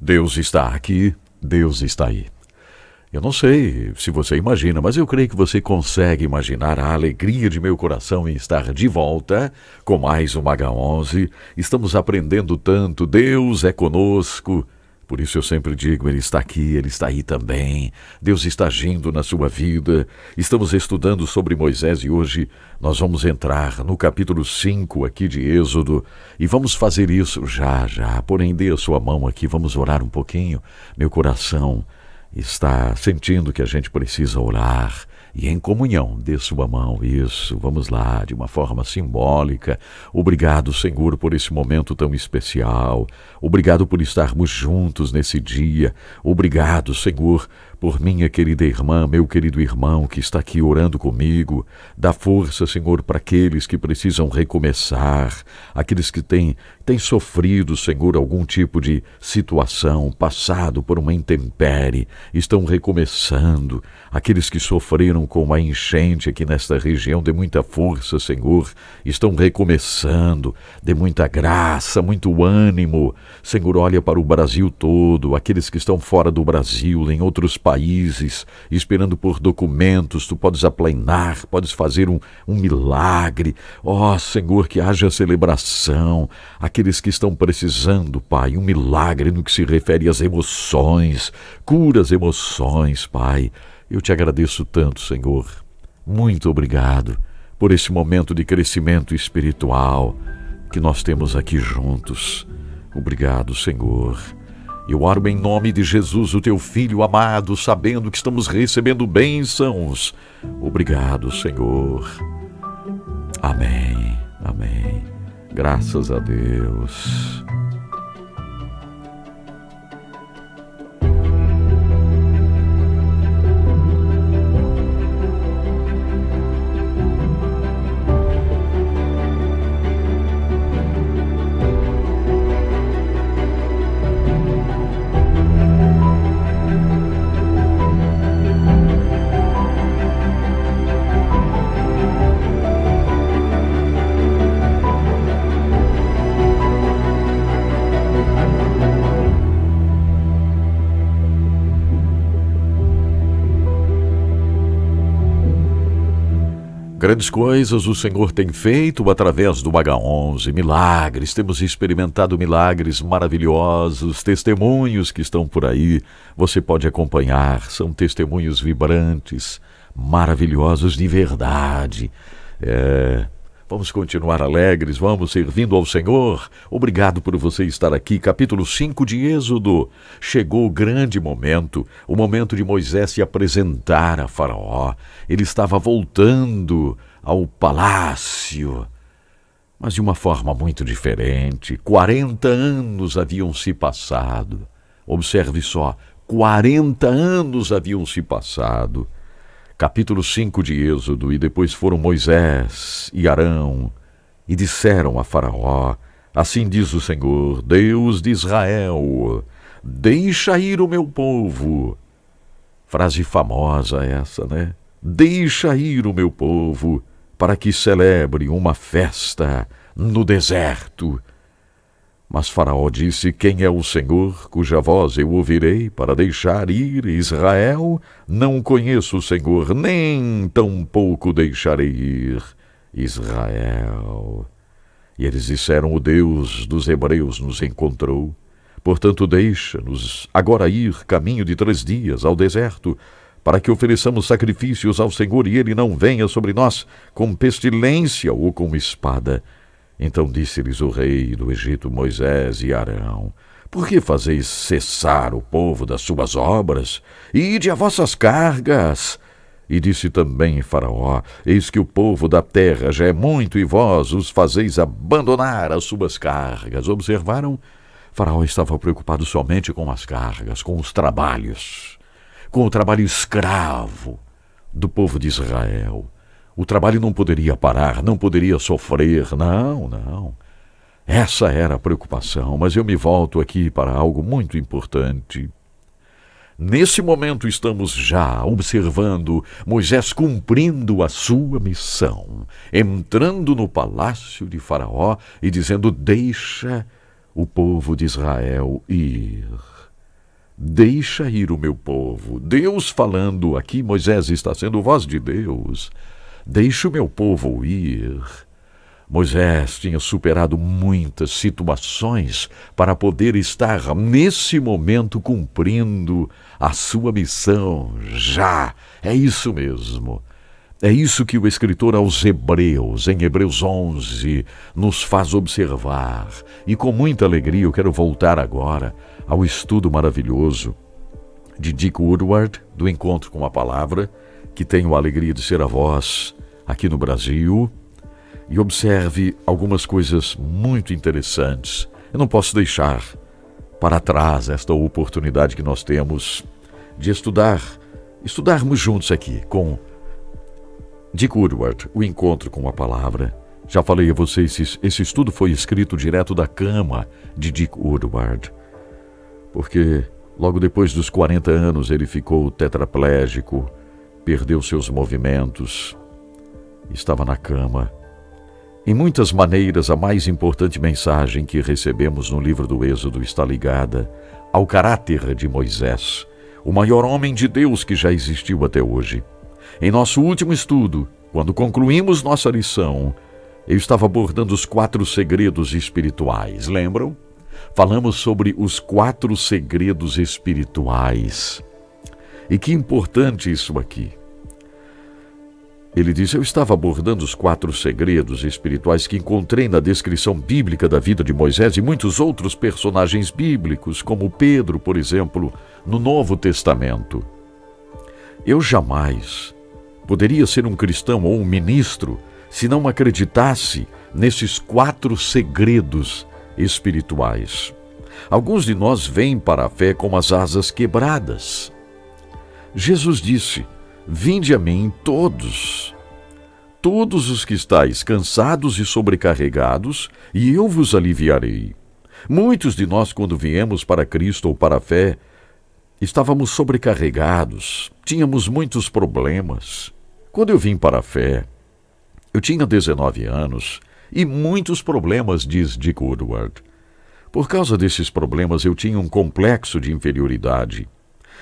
Deus está aqui, Deus está aí. Eu não sei se você imagina, mas eu creio que você consegue imaginar a alegria de meu coração em estar de volta com mais um H11. Estamos aprendendo tanto, Deus é conosco, por isso eu sempre digo: Ele está aqui, Ele está aí também. Deus está agindo na sua vida. Estamos estudando sobre Moisés e hoje nós vamos entrar no capítulo 5 aqui de Êxodo e vamos fazer isso já, já. Porém, dê a sua mão aqui, vamos orar um pouquinho. Meu coração está sentindo que a gente precisa orar e em comunhão, de sua mão, isso, vamos lá, de uma forma simbólica. Obrigado, Senhor, por esse momento tão especial. Obrigado por estarmos juntos nesse dia. Obrigado, Senhor, por minha querida irmã, meu querido irmão que está aqui orando comigo. Dá força, Senhor, para aqueles que precisam recomeçar, aqueles que têm, têm sofrido, Senhor, algum tipo de situação, passado por uma intempérie, estão recomeçando. Aqueles que sofreram com a enchente aqui nesta região, dê muita força, Senhor, estão recomeçando. Dê muita graça, muito ânimo. Senhor, olha para o Brasil todo, aqueles que estão fora do Brasil, em outros países países, esperando por documentos, tu podes aplanar, podes fazer um, um milagre. Ó oh, Senhor, que haja celebração. Aqueles que estão precisando, Pai, um milagre no que se refere às emoções, cura emoções, Pai. Eu te agradeço tanto, Senhor. Muito obrigado por esse momento de crescimento espiritual que nós temos aqui juntos. Obrigado, Senhor. Eu oro em nome de Jesus, o teu filho amado, sabendo que estamos recebendo bênçãos. Obrigado, Senhor. Amém. Amém. Graças a Deus. Grandes coisas o Senhor tem feito através do H11, milagres, temos experimentado milagres maravilhosos, testemunhos que estão por aí, você pode acompanhar, são testemunhos vibrantes, maravilhosos de verdade. É, Vamos continuar alegres, vamos servindo ao Senhor. Obrigado por você estar aqui. Capítulo 5 de Êxodo. Chegou o grande momento, o momento de Moisés se apresentar a Faraó. Ele estava voltando ao palácio mas de uma forma muito diferente. 40 anos haviam se passado. Observe só, 40 anos haviam se passado capítulo 5 de Êxodo, e depois foram Moisés e Arão, e disseram a Faraó: Assim diz o Senhor, Deus de Israel: Deixa ir o meu povo. Frase famosa essa, né? Deixa ir o meu povo, para que celebre uma festa no deserto. Mas Faraó disse: Quem é o Senhor, cuja voz eu ouvirei para deixar ir Israel? Não conheço o Senhor, nem tampouco deixarei ir Israel. E eles disseram: O Deus dos Hebreus nos encontrou. Portanto, deixa-nos agora ir caminho de três dias ao deserto, para que ofereçamos sacrifícios ao Senhor e ele não venha sobre nós com pestilência ou com espada então disse-lhes o rei do Egito, Moisés e Arão: Por que fazeis cessar o povo das suas obras? E ide a vossas cargas. E disse também Faraó: Eis que o povo da terra já é muito e vós os fazeis abandonar as suas cargas. Observaram? Faraó estava preocupado somente com as cargas, com os trabalhos, com o trabalho escravo do povo de Israel. O trabalho não poderia parar, não poderia sofrer, não, não. Essa era a preocupação, mas eu me volto aqui para algo muito importante. Nesse momento estamos já observando Moisés cumprindo a sua missão, entrando no palácio de Faraó e dizendo: Deixa o povo de Israel ir. Deixa ir o meu povo. Deus falando aqui, Moisés está sendo voz de Deus. Deixe o meu povo ir. Moisés tinha superado muitas situações para poder estar nesse momento cumprindo a sua missão já. É isso mesmo. É isso que o escritor aos Hebreus, em Hebreus 11, nos faz observar. E com muita alegria eu quero voltar agora ao estudo maravilhoso de Dick Woodward, do Encontro com a Palavra, que tenho a alegria de ser a voz aqui no Brasil e observe algumas coisas muito interessantes. Eu não posso deixar para trás esta oportunidade que nós temos de estudar, estudarmos juntos aqui com Dick Woodward, o encontro com a palavra. Já falei a vocês, esse, esse estudo foi escrito direto da cama de Dick Woodward, porque logo depois dos 40 anos ele ficou tetraplégico perdeu seus movimentos, estava na cama. Em muitas maneiras, a mais importante mensagem que recebemos no livro do Êxodo está ligada ao caráter de Moisés, o maior homem de Deus que já existiu até hoje. Em nosso último estudo, quando concluímos nossa lição, eu estava abordando os quatro segredos espirituais, lembram? Falamos sobre os quatro segredos espirituais e que importante isso aqui. Ele disse: Eu estava abordando os quatro segredos espirituais que encontrei na descrição bíblica da vida de Moisés e muitos outros personagens bíblicos, como Pedro, por exemplo, no Novo Testamento. Eu jamais poderia ser um cristão ou um ministro se não acreditasse nesses quatro segredos espirituais. Alguns de nós vêm para a fé com as asas quebradas Jesus disse: Vinde a mim todos, todos os que estáis cansados e sobrecarregados, e eu vos aliviarei. Muitos de nós, quando viemos para Cristo ou para a fé, estávamos sobrecarregados, tínhamos muitos problemas. Quando eu vim para a fé, eu tinha 19 anos e muitos problemas, diz Dick Woodward. Por causa desses problemas, eu tinha um complexo de inferioridade.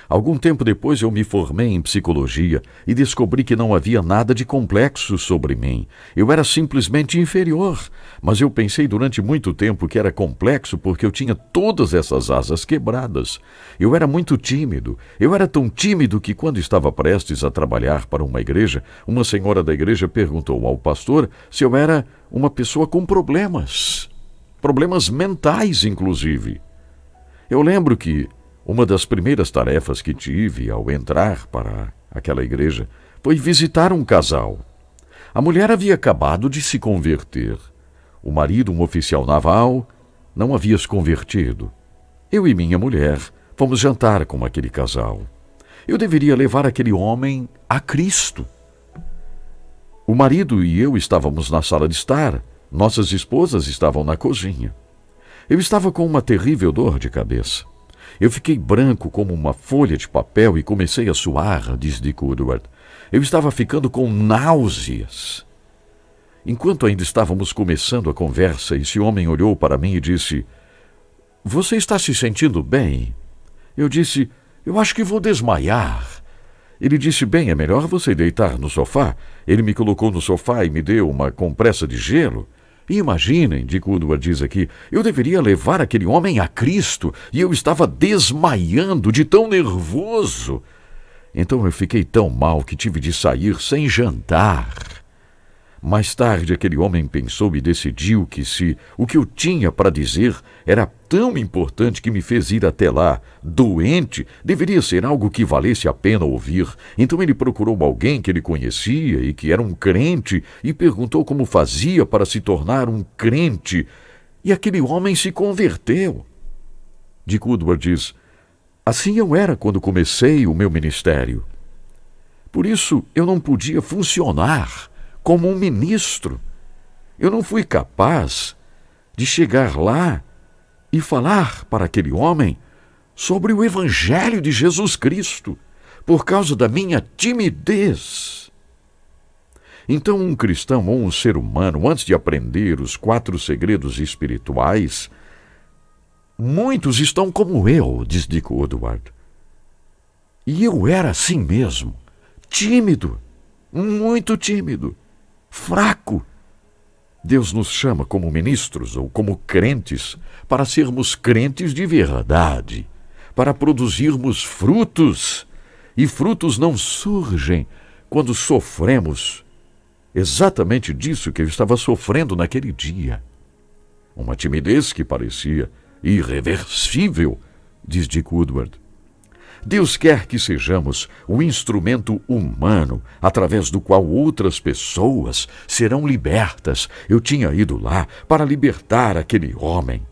Algum tempo depois eu me formei em psicologia e descobri que não havia nada de complexo sobre mim. Eu era simplesmente inferior, mas eu pensei durante muito tempo que era complexo porque eu tinha todas essas asas quebradas. Eu era muito tímido. Eu era tão tímido que quando estava prestes a trabalhar para uma igreja, uma senhora da igreja perguntou ao pastor se eu era uma pessoa com problemas, problemas mentais inclusive. Eu lembro que uma das primeiras tarefas que tive ao entrar para aquela igreja foi visitar um casal. A mulher havia acabado de se converter. O marido, um oficial naval, não havia se convertido. Eu e minha mulher fomos jantar com aquele casal. Eu deveria levar aquele homem a Cristo. O marido e eu estávamos na sala de estar, nossas esposas estavam na cozinha. Eu estava com uma terrível dor de cabeça. Eu fiquei branco como uma folha de papel e comecei a suar, diz Dick Woodward. Eu estava ficando com náuseas. Enquanto ainda estávamos começando a conversa, esse homem olhou para mim e disse: Você está se sentindo bem? Eu disse: Eu acho que vou desmaiar. Ele disse: Bem, é melhor você deitar no sofá. Ele me colocou no sofá e me deu uma compressa de gelo. E imaginem, o Woodward diz aqui, eu deveria levar aquele homem a Cristo e eu estava desmaiando de tão nervoso. Então eu fiquei tão mal que tive de sair sem jantar. Mais tarde, aquele homem pensou e decidiu que se o que eu tinha para dizer era tão importante que me fez ir até lá, doente, deveria ser algo que valesse a pena ouvir. Então ele procurou alguém que ele conhecia e que era um crente e perguntou como fazia para se tornar um crente. E aquele homem se converteu. Dick Woodward diz: Assim eu era quando comecei o meu ministério. Por isso eu não podia funcionar como um ministro. Eu não fui capaz de chegar lá e falar para aquele homem sobre o Evangelho de Jesus Cristo, por causa da minha timidez. Então, um cristão ou um ser humano, antes de aprender os quatro segredos espirituais, muitos estão como eu, diz Dick Woodward. E eu era assim mesmo, tímido, muito tímido fraco. Deus nos chama como ministros ou como crentes para sermos crentes de verdade, para produzirmos frutos. E frutos não surgem quando sofremos exatamente disso que eu estava sofrendo naquele dia. Uma timidez que parecia irreversível, diz Dick Woodward. Deus quer que sejamos o instrumento humano através do qual outras pessoas serão libertas. Eu tinha ido lá para libertar aquele homem.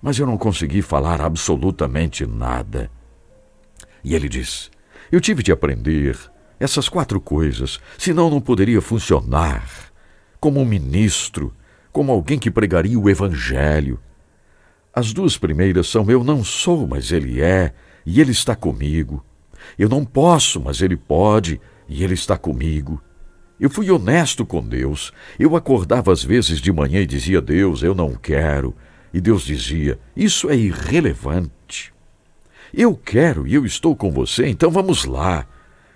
Mas eu não consegui falar absolutamente nada. E ele diz: Eu tive de aprender essas quatro coisas, senão não poderia funcionar como um ministro, como alguém que pregaria o evangelho. As duas primeiras são eu não sou, mas ele é, e Ele está comigo. Eu não posso, mas Ele pode, e Ele está comigo. Eu fui honesto com Deus. Eu acordava às vezes de manhã e dizia: Deus, eu não quero. E Deus dizia: Isso é irrelevante. Eu quero e eu estou com você, então vamos lá.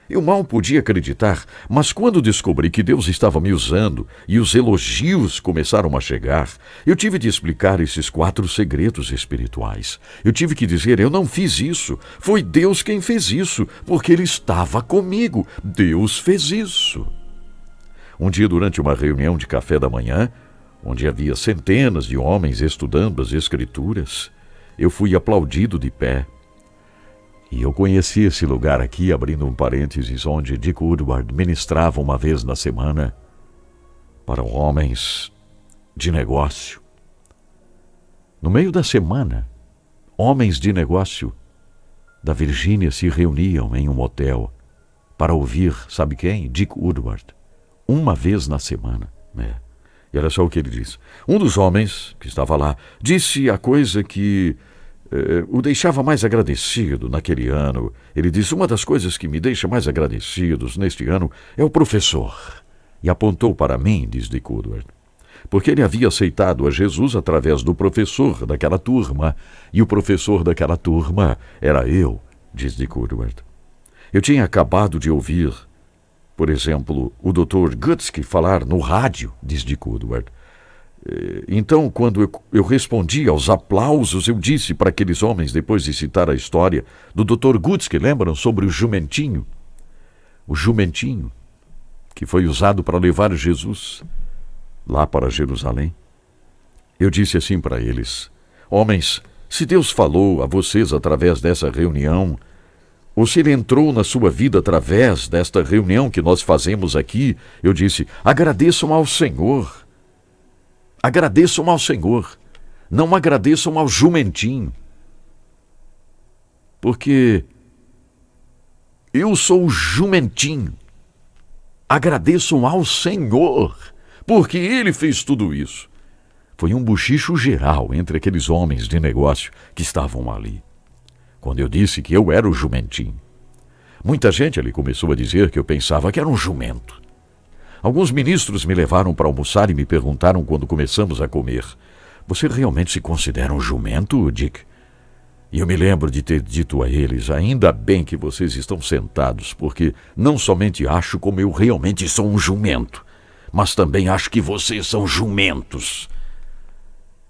Eu mal podia acreditar, mas quando descobri que Deus estava me usando e os elogios começaram a chegar, eu tive de explicar esses quatro segredos espirituais. Eu tive que dizer: eu não fiz isso, foi Deus quem fez isso, porque Ele estava comigo. Deus fez isso. Um dia, durante uma reunião de café da manhã, onde havia centenas de homens estudando as Escrituras, eu fui aplaudido de pé e eu conheci esse lugar aqui, abrindo um parênteses, onde Dick Woodward ministrava uma vez na semana para homens de negócio. No meio da semana, homens de negócio da Virgínia se reuniam em um hotel para ouvir, sabe quem? Dick Woodward. Uma vez na semana. Né? E olha só o que ele diz. Um dos homens que estava lá disse a coisa que eh, o deixava mais agradecido naquele ano. Ele disse: Uma das coisas que me deixa mais agradecidos neste ano é o professor. E apontou para mim, diz de Woodward, porque ele havia aceitado a Jesus através do professor daquela turma, e o professor daquela turma era eu, diz de Woodward. Eu tinha acabado de ouvir, por exemplo, o Dr. Gutsky falar no rádio, diz de Woodward, eh, então, quando eu respondi aos aplausos, eu disse para aqueles homens, depois de citar a história do Dr. Gutz, que lembram sobre o jumentinho? O jumentinho que foi usado para levar Jesus lá para Jerusalém. Eu disse assim para eles: Homens, se Deus falou a vocês através dessa reunião, ou se ele entrou na sua vida através desta reunião que nós fazemos aqui, eu disse: agradeçam ao Senhor Agradeçam ao Senhor, não agradeçam ao jumentinho. Porque eu sou o jumentinho. Agradeçam ao Senhor, porque Ele fez tudo isso. Foi um bochicho geral entre aqueles homens de negócio que estavam ali. Quando eu disse que eu era o jumentinho, muita gente ali começou a dizer que eu pensava que era um jumento. Alguns ministros me levaram para almoçar e me perguntaram quando começamos a comer: Você realmente se considera um jumento, Dick? E eu me lembro de ter dito a eles: Ainda bem que vocês estão sentados, porque não somente acho como eu realmente sou um jumento, mas também acho que vocês são jumentos.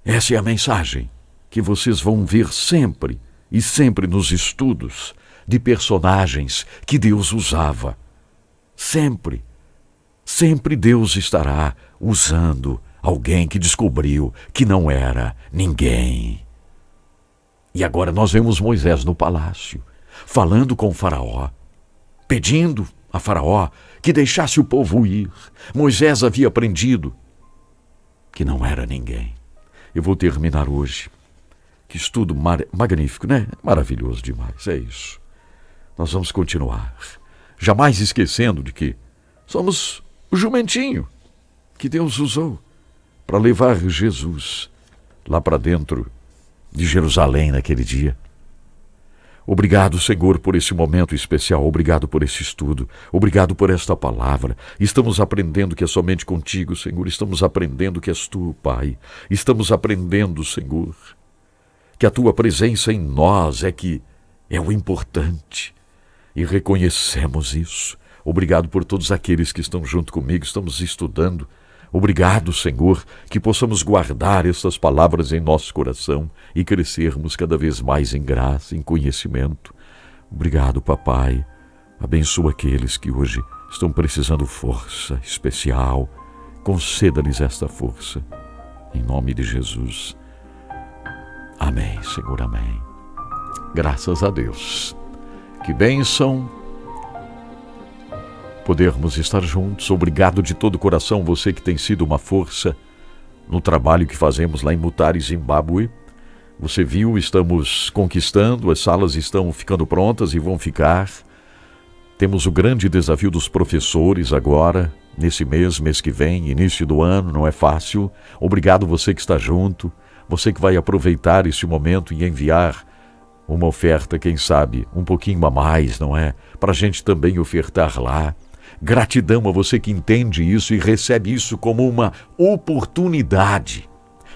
Essa é a mensagem que vocês vão ver sempre e sempre nos estudos de personagens que Deus usava. Sempre Sempre Deus estará usando alguém que descobriu que não era ninguém. E agora nós vemos Moisés no palácio, falando com Faraó, pedindo a Faraó que deixasse o povo ir. Moisés havia aprendido que não era ninguém. Eu vou terminar hoje. Que estudo magnífico, né? Maravilhoso demais, é isso. Nós vamos continuar, jamais esquecendo de que somos o jumentinho que Deus usou para levar Jesus lá para dentro de Jerusalém naquele dia. Obrigado, Senhor, por esse momento especial. Obrigado por esse estudo. Obrigado por esta palavra. Estamos aprendendo que é somente contigo, Senhor. Estamos aprendendo que és tu, Pai. Estamos aprendendo, Senhor, que a tua presença em nós é que é o importante. E reconhecemos isso. Obrigado por todos aqueles que estão junto comigo, estamos estudando. Obrigado, Senhor, que possamos guardar estas palavras em nosso coração e crescermos cada vez mais em graça, em conhecimento. Obrigado, Papai. Abençoa aqueles que hoje estão precisando força especial. Conceda-lhes esta força. Em nome de Jesus. Amém, Senhor, amém. Graças a Deus. Que bênção podermos estar juntos. Obrigado de todo o coração, você que tem sido uma força no trabalho que fazemos lá em Mutare, Zimbábue. Você viu, estamos conquistando, as salas estão ficando prontas e vão ficar. Temos o grande desafio dos professores agora, nesse mês, mês que vem, início do ano, não é fácil. Obrigado você que está junto, você que vai aproveitar esse momento e enviar uma oferta, quem sabe, um pouquinho a mais, não é? Para a gente também ofertar lá. Gratidão a você que entende isso e recebe isso como uma oportunidade.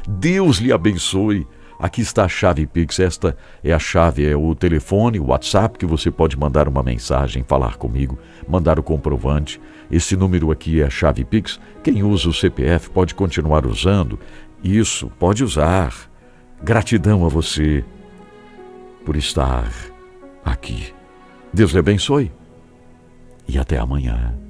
Deus lhe abençoe. Aqui está a chave Pix. Esta é a chave, é o telefone, o WhatsApp que você pode mandar uma mensagem, falar comigo, mandar o comprovante. Esse número aqui é a chave Pix. Quem usa o CPF pode continuar usando. Isso, pode usar. Gratidão a você por estar aqui. Deus lhe abençoe e até amanhã.